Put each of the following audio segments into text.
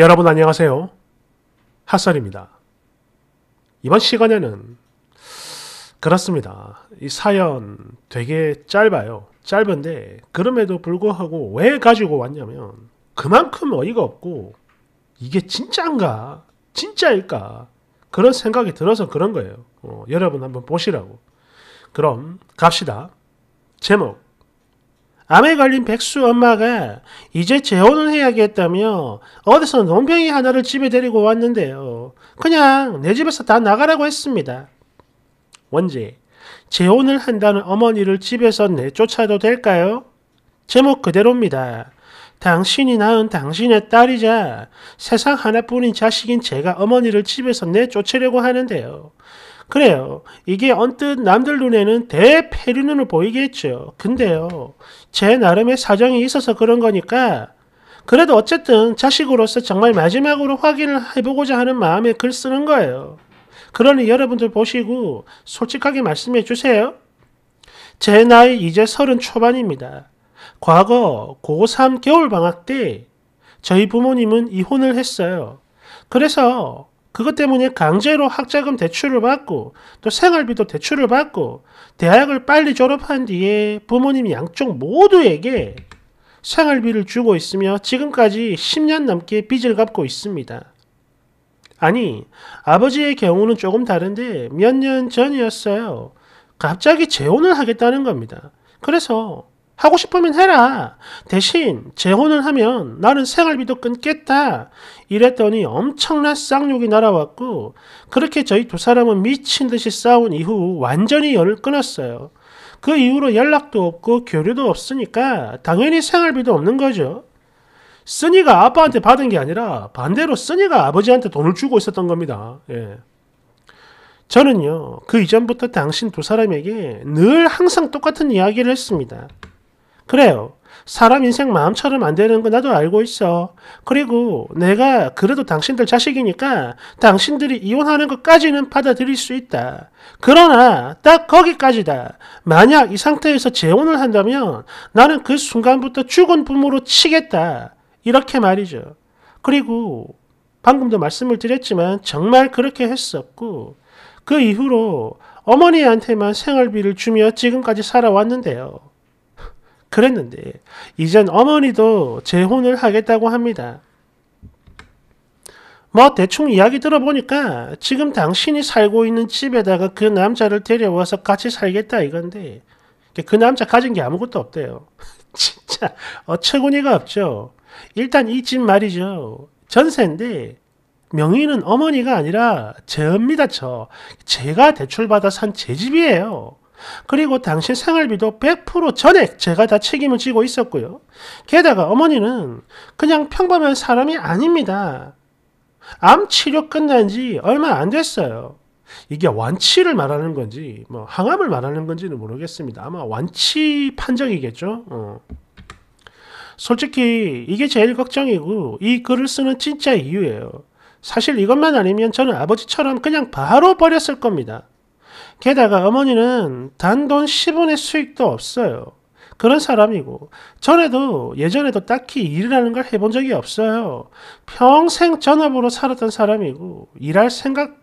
여러분 안녕하세요. 핫설입니다. 이번 시간에는 그렇습니다. 이 사연 되게 짧아요. 짧은데 그럼에도 불구하고 왜 가지고 왔냐면 그만큼 어이가 없고 이게 진짜인가? 진짜일까? 그런 생각이 들어서 그런 거예요. 어, 여러분 한번 보시라고. 그럼 갑시다. 제목 암에 걸린 백수 엄마가 이제 재혼을 해야겠다며 어디서 논병이 하나를 집에 데리고 왔는데요. 그냥 내 집에서 다 나가라고 했습니다. 원제, 재혼을 한다는 어머니를 집에서 내쫓아도 될까요? 제목 그대로입니다. 당신이 낳은 당신의 딸이자 세상 하나뿐인 자식인 제가 어머니를 집에서 내쫓으려고 하는데요. 그래요. 이게 언뜻 남들 눈에는 대패륜으로 보이겠죠. 근데요. 제 나름의 사정이 있어서 그런 거니까 그래도 어쨌든 자식으로서 정말 마지막으로 확인을 해보고자 하는 마음에 글 쓰는 거예요. 그러니 여러분들 보시고 솔직하게 말씀해 주세요. 제 나이 이제 서른 초반입니다. 과거 고3 겨울방학 때 저희 부모님은 이혼을 했어요. 그래서 그것 때문에 강제로 학자금 대출을 받고 또 생활비도 대출을 받고 대학을 빨리 졸업한 뒤에 부모님 양쪽 모두에게 생활비를 주고 있으며 지금까지 10년 넘게 빚을 갚고 있습니다. 아니, 아버지의 경우는 조금 다른데 몇 년 전이었어요. 갑자기 재혼을 하겠다는 겁니다. 그래서 하고 싶으면 해라. 대신 재혼을 하면 나는 생활비도 끊겠다. 이랬더니 엄청난 쌍욕이 날아왔고 그렇게 저희 두 사람은 미친 듯이 싸운 이후 완전히 연을 끊었어요. 그 이후로 연락도 없고 교류도 없으니까 당연히 생활비도 없는 거죠. 쓰니가 아빠한테 받은 게 아니라 반대로 쓰니가 아버지한테 돈을 주고 있었던 겁니다. 예. 저는요, 그 이전부터 당신 두 사람에게 늘 항상 똑같은 이야기를 했습니다. 그래요. 사람 인생 마음처럼 안 되는 거 나도 알고 있어. 그리고 내가 그래도 당신들 자식이니까 당신들이 이혼하는 것까지는 받아들일 수 있다. 그러나 딱 거기까지다. 만약 이 상태에서 재혼을 한다면 나는 그 순간부터 죽은 부모로 치겠다. 이렇게 말이죠. 그리고 방금도 말씀을 드렸지만 정말 그렇게 했었고 그 이후로 어머니한테만 생활비를 주며 지금까지 살아왔는데요. 그랬는데 이젠 어머니도 재혼을 하겠다고 합니다. 뭐 대충 이야기 들어보니까 지금 당신이 살고 있는 집에다가 그 남자를 데려와서 같이 살겠다 이건데 그 남자 가진 게 아무것도 없대요. 진짜 어처구니가 없죠. 일단 이 집 말이죠. 전세인데 명의는 어머니가 아니라 제입니다 저. 제가 대출받아 산 제 집이에요. 그리고 당시 생활비도 100% 전액 제가 다 책임을 지고 있었고요. 게다가 어머니는 그냥 평범한 사람이 아닙니다. 암 치료 끝난 지 얼마 안 됐어요. 이게 완치를 말하는 건지, 뭐, 항암을 말하는 건지는 모르겠습니다. 아마 완치 판정이겠죠? 어. 솔직히 이게 제일 걱정이고, 이 글을 쓰는 진짜 이유예요. 사실 이것만 아니면 저는 아버지처럼 그냥 바로 버렸을 겁니다. 게다가 어머니는 단돈 10원의 수익도 없어요. 그런 사람이고 전에도 예전에도 딱히 일이라는 걸 해본 적이 없어요. 평생 전업으로 살았던 사람이고 일할 생각도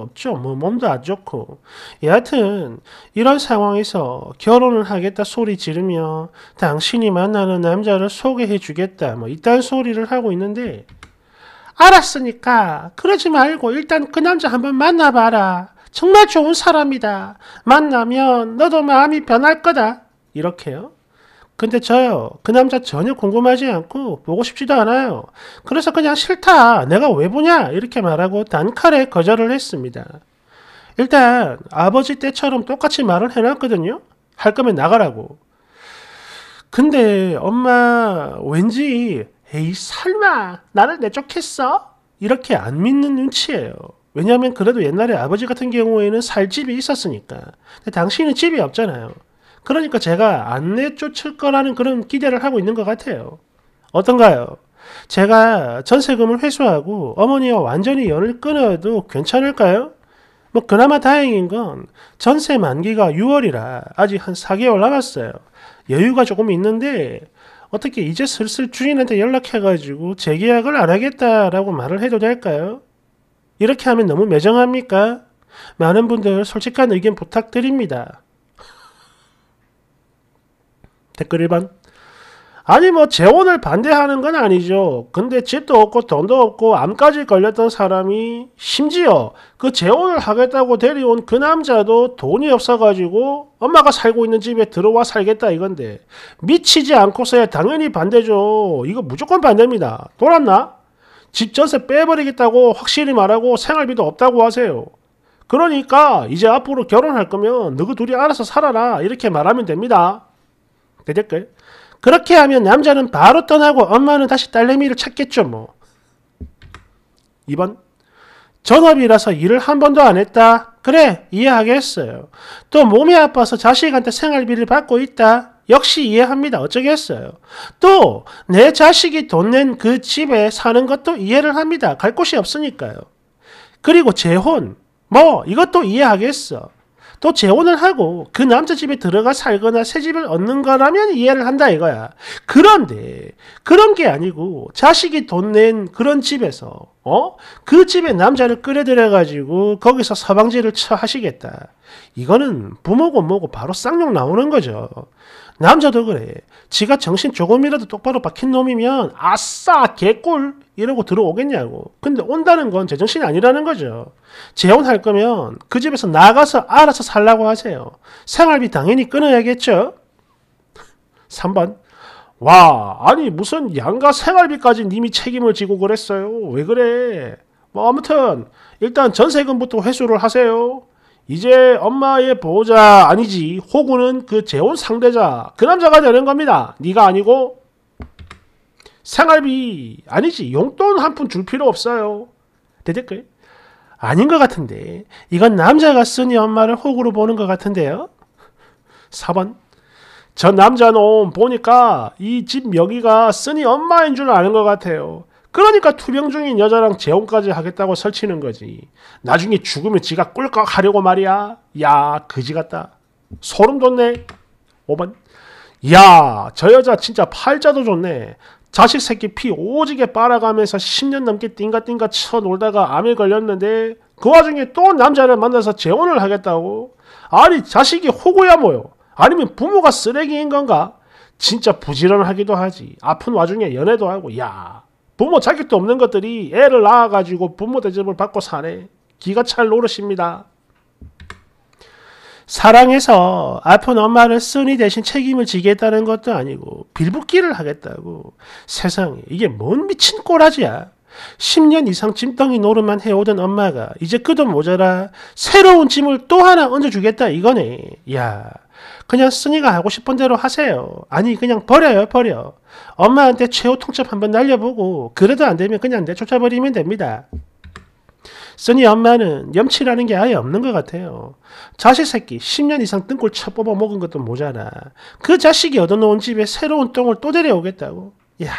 없죠. 뭐 몸도 안 좋고 예, 여하튼 이런 상황에서 결혼을 하겠다 소리 지르며 당신이 만나는 남자를 소개해 주겠다 뭐 이딴 소리를 하고 있는데 알았으니까 그러지 말고 일단 그 남자 한번 만나봐라. 정말 좋은 사람이다. 만나면 너도 마음이 변할 거다. 이렇게요. 근데 저요. 그 남자 전혀 궁금하지 않고 보고 싶지도 않아요. 그래서 그냥 싫다. 내가 왜 보냐? 이렇게 말하고 단칼에 거절을 했습니다. 일단 아버지 때처럼 똑같이 말을 해놨거든요. 할 거면 나가라고. 근데 엄마 왠지 에이 설마 나를 내쫓겠어? 이렇게 안 믿는 눈치예요. 왜냐하면 그래도 옛날에 아버지 같은 경우에는 살 집이 있었으니까. 근데 당신은 집이 없잖아요. 그러니까 제가 안 내쫓을 거라는 그런 기대를 하고 있는 것 같아요. 어떤가요? 제가 전세금을 회수하고 어머니와 완전히 연을 끊어도 괜찮을까요? 뭐 그나마 다행인 건 전세 만기가 6월이라 아직 한 4개월 남았어요. 여유가 조금 있는데 어떻게 이제 슬슬 주인한테 연락해가지고 재계약을 안 하겠다라고 말을 해도 될까요? 이렇게 하면 너무 매정합니까? 많은 분들 솔직한 의견 부탁드립니다. 댓글 1번 아니 뭐 재혼을 반대하는 건 아니죠. 근데 집도 없고 돈도 없고 암까지 걸렸던 사람이 심지어 그 재혼을 하겠다고 데려온 그 남자도 돈이 없어가지고 엄마가 살고 있는 집에 들어와 살겠다 이건데 미치지 않고서야 당연히 반대죠. 이거 무조건 반대입니다. 돌았나? 집전세 빼버리겠다고 확실히 말하고 생활비도 없다고 하세요. 그러니까 이제 앞으로 결혼할 거면 너희 둘이 알아서 살아라 이렇게 말하면 됩니다. 대댓글 그렇게 하면 남자는 바로 떠나고 엄마는 다시 딸내미를 찾겠죠 뭐. 2번 전업이라서 일을 한 번도 안 했다. 그래 이해하겠어요. 또 몸이 아파서 자식한테 생활비를 받고 있다. 역시 이해합니다. 어쩌겠어요. 또 내 자식이 돈 낸 그 집에 사는 것도 이해를 합니다. 갈 곳이 없으니까요. 그리고 재혼 뭐 이것도 이해하겠어. 또 재혼을 하고 그 남자 집에 들어가 살거나 새 집을 얻는 거라면 이해를 한다 이거야. 그런데 그런 게 아니고 자식이 돈 낸 그런 집에서 어? 그 집에 남자를 끌어들여 가지고 거기서 서방지를처 하시겠다. 이거는 부모고 뭐고 바로 쌍욕 나오는 거죠. 남자도 그래. 지가 정신 조금이라도 똑바로 박힌 놈이면 아싸 개꿀 이러고 들어오겠냐고. 근데 온다는 건 제정신이 아니라는 거죠. 재혼할 거면 그 집에서 나가서 알아서 살라고 하세요. 생활비 당연히 끊어야겠죠. 3번 와 아니 무슨 양가 생활비까지 님이 책임을 지고 그랬어요. 왜 그래. 뭐 아무튼 일단 전세금부터 회수를 하세요. 이제 엄마의 보호자 아니지 호구는 그 재혼 상대자 그 남자가 되는 겁니다. 네가 아니고 생활비 아니지 용돈 한 푼 줄 필요 없어요. 대댓글 아닌 것 같은데 이건 남자가 쓰니 엄마를 호구로 보는 것 같은데요. 4번 저 남자놈 보니까 이 집 여기가 쓰니 엄마인 줄 아는 것 같아요. 그러니까 투병 중인 여자랑 재혼까지 하겠다고 설치는 거지. 나중에 죽으면 지가 꿀꺽 하려고 말이야. 야, 그지 같다. 소름 돋네. 5번. 야, 저 여자 진짜 팔자도 좋네. 자식 새끼 피 오지게 빨아가면서 10년 넘게 띵가띵가 쳐놀다가 암에 걸렸는데 그 와중에 또 남자를 만나서 재혼을 하겠다고? 아니, 자식이 호구야 뭐요? 아니면 부모가 쓰레기인 건가? 진짜 부지런하기도 하지. 아픈 와중에 연애도 하고, 야. 부모 자격도 없는 것들이 애를 낳아가지고 부모 대접을 받고 사네. 기가 찰 노릇입니다. 사랑해서 아픈 엄마를 쓰니 대신 책임을 지겠다는 것도 아니고 빌붙기를 하겠다고. 세상에 이게 뭔 미친 꼬라지야. 10년 이상 찜덩이 노릇만 해오던 엄마가 이제 그도 모자라 새로운 짐을 또 하나 얹어주겠다 이거네. 야 그냥 쓰니가 하고 싶은 대로 하세요. 아니 그냥 버려요 버려. 엄마한테 최후 통첩 한번 날려보고 그래도 안되면 그냥 내쫓아버리면 됩니다. 쓰니 엄마는 염치라는 게 아예 없는 것 같아요. 자식 새끼 10년 이상 뜬골 쳐 뽑아 먹은 것도 모자라. 그 자식이 얻어놓은 집에 새로운 똥을 또 데려오겠다고. 야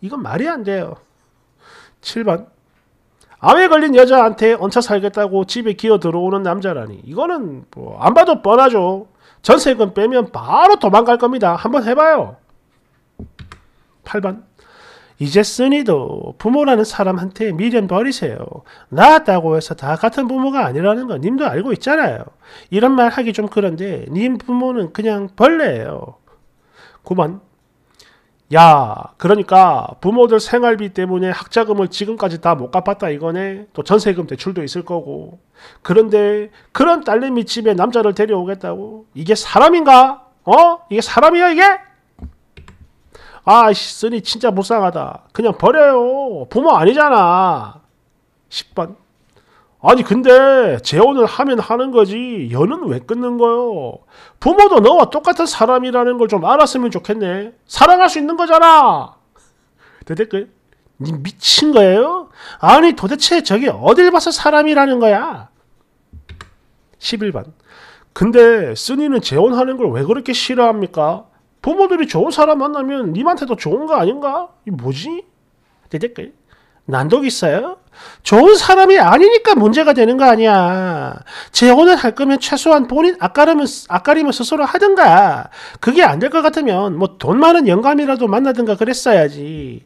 이건 말이 안 돼요. 7번 암에 걸린 여자한테 얹혀 살겠다고 집에 기어 들어오는 남자라니 이거는 뭐 안 봐도 뻔하죠. 전세금 빼면 바로 도망갈 겁니다. 한번 해봐요. 8번 이제 쓰니도 부모라는 사람한테 미련 버리세요. 낳았다고 해서 다 같은 부모가 아니라는 거 님도 알고 있잖아요. 이런 말 하기 좀 그런데 님 부모는 그냥 벌레예요. 9번 야, 그러니까 부모들 생활비 때문에 학자금을 지금까지 다 못 갚았다 이거네. 또 전세금 대출도 있을 거고. 그런데 그런 딸내미 집에 남자를 데려오겠다고? 이게 사람인가? 어? 이게 사람이야 이게? 아, 쓰니 진짜 불쌍하다. 그냥 버려요. 부모 아니잖아. 10번. 아니 근데 재혼을 하면 하는 거지 연은 왜 끊는 거요? 부모도 너와 똑같은 사람이라는 걸 좀 알았으면 좋겠네. 사랑할 수 있는 거잖아. 대댓글 니 미친 거예요? 아니 도대체 저게 어딜 봐서 사람이라는 거야? 11번 근데 쓴이는 재혼하는 걸 왜 그렇게 싫어합니까? 부모들이 좋은 사람 만나면 님한테도 좋은 거 아닌가? 이 뭐지? 대댓글 난독 있어요? 좋은 사람이 아니니까 문제가 되는 거 아니야. 재혼을 할 거면 최소한 본인 아까림을, 아까림을 스스로 하든가. 그게 안 될 것 같으면 뭐 돈 많은 영감이라도 만나든가 그랬어야지.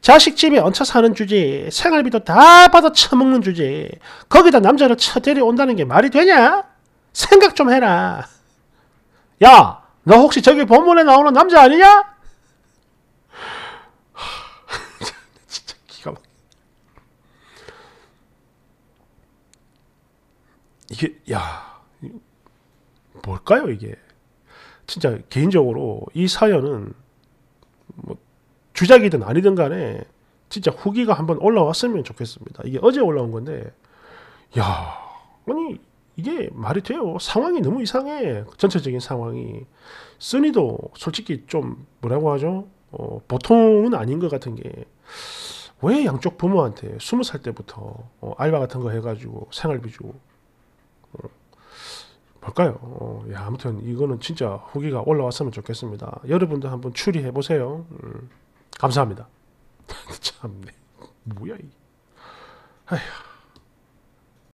자식 집에 얹혀 사는 주제, 생활비도 다 받아 처먹는 주제, 거기다 남자를 쳐 데려온다는 게 말이 되냐? 생각 좀 해라. 야, 너 혹시 저기 본문에 나오는 남자 아니냐? 이게 야 뭘까요 이게 진짜 개인적으로 이 사연은 뭐 주작이든 아니든 간에 진짜 후기가 한번 올라왔으면 좋겠습니다. 이게 어제 올라온 건데 야 아니 이게 말이 돼요. 상황이 너무 이상해. 전체적인 상황이 쓰니도 솔직히 좀 뭐라고 하죠? 어, 보통은 아닌 것 같은 게 왜 양쪽 부모한테 스무 살 때부터 어, 알바 같은 거 해가지고 생활비 주고 할까요? 어, 야, 아무튼 이거는 진짜 후기가 올라왔으면 좋겠습니다. 여러분도 한번 추리해 보세요. 음, 감사합니다. 참네. 뭐야 이. 아휴.